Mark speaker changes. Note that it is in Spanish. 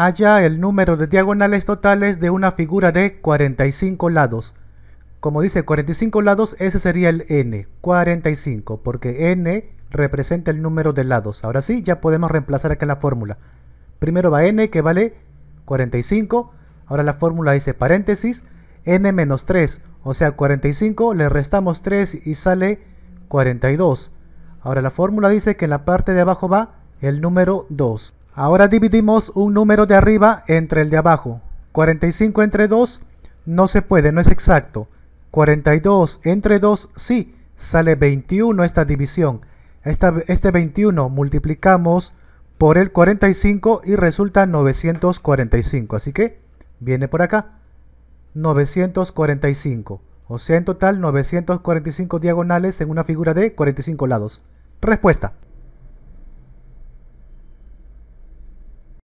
Speaker 1: haya el número de diagonales totales de una figura de 45 lados. Como dice 45 lados, ese sería el n, 45, porque n representa el número de lados. Ahora sí, ya podemos reemplazar acá la fórmula. Primero va n, que vale 45. Ahora la fórmula dice paréntesis, n menos 3, o sea 45, le restamos 3 y sale 42. Ahora la fórmula dice que en la parte de abajo va el número 2. Ahora dividimos un número de arriba entre el de abajo. 45 entre 2 no se puede, no es exacto. 42 entre 2 sí, sale 21 esta división. este 21 multiplicamos por el 45 y resulta 945. Así que viene por acá. 945. O sea, en total 945 diagonales en una figura de 45 lados. Respuesta.